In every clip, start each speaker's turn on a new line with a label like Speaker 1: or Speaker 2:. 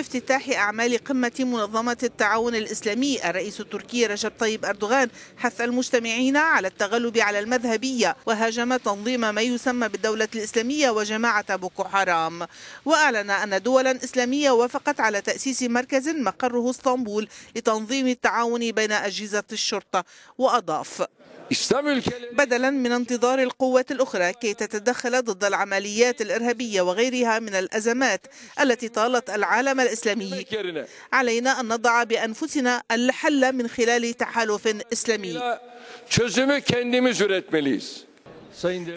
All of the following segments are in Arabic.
Speaker 1: افتتاح أعمال قمة منظمة التعاون الإسلامي الرئيس التركي رجب طيب أردوغان حث المجتمعين على التغلب على المذهبية وهاجم تنظيم ما يسمى بالدولة الإسلامية وجماعة بوكو حرام وأعلن أن دولا إسلامية وافقت على تأسيس مركز مقره اسطنبول لتنظيم التعاون بين أجهزة الشرطة وأضاف بدلا من انتظار القوات الأخرى كي تتدخل ضد العمليات الإرهابية وغيرها من الأزمات التي طالت العالم الإسلامي علينا أن نضع بأنفسنا الحل من خلال تحالف إسلامي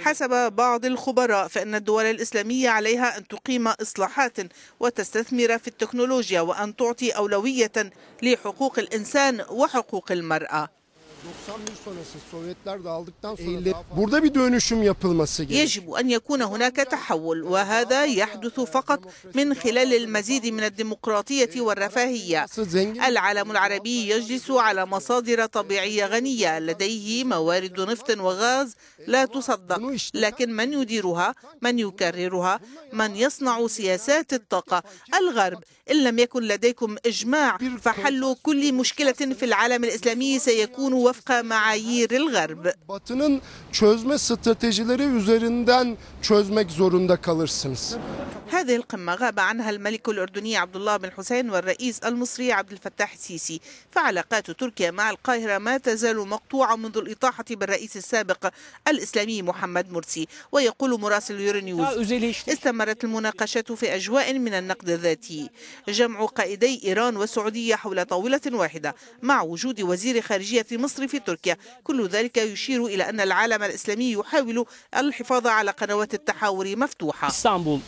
Speaker 1: حسب بعض الخبراء فإن الدول الإسلامية عليها أن تقيم إصلاحات وتستثمر في التكنولوجيا وأن تعطي أولوية لحقوق الإنسان وحقوق المرأة 91 sonrası Sovyetler sonra burada bir dönüşüm yapılması gerekiyor. يجب أن يكون هناك تحول وهذا يحدث فقط من خلال المزيد من الديمقراطية والرفاهية العالم العربي يجلس على مصادر طبيعية غنية لديه موارد نفط وغاز لا تصدق لكن من يديرها من يكررها من يصنع سياسات الطاقة الغرب إن لم يكن لديكم إجماع فحل كل مشكلة في العالم الإسلامي سيكون وفق معايير الغرب Batının çözme stratejileri üzerinden çözmek zorunda kalırsınız. هذه القمة غاب عنها الملك الأردني عبد الله بن حسين والرئيس المصري عبد الفتاح السيسي فعلاقات تركيا مع القاهرة ما تزال مقطوعة منذ الإطاحة بالرئيس السابق الإسلامي محمد مرسي ويقول مراسل يورنيوز استمرت المناقشات في أجواء من النقد الذاتي جمع قائدي إيران والسعودية حول طاولة واحدة مع وجود وزير خارجية مصر في تركيا كل ذلك يشير إلى أن العالم الإسلامي يحاول الحفاظ على قنوات التحاور مفتوحة اسطنبول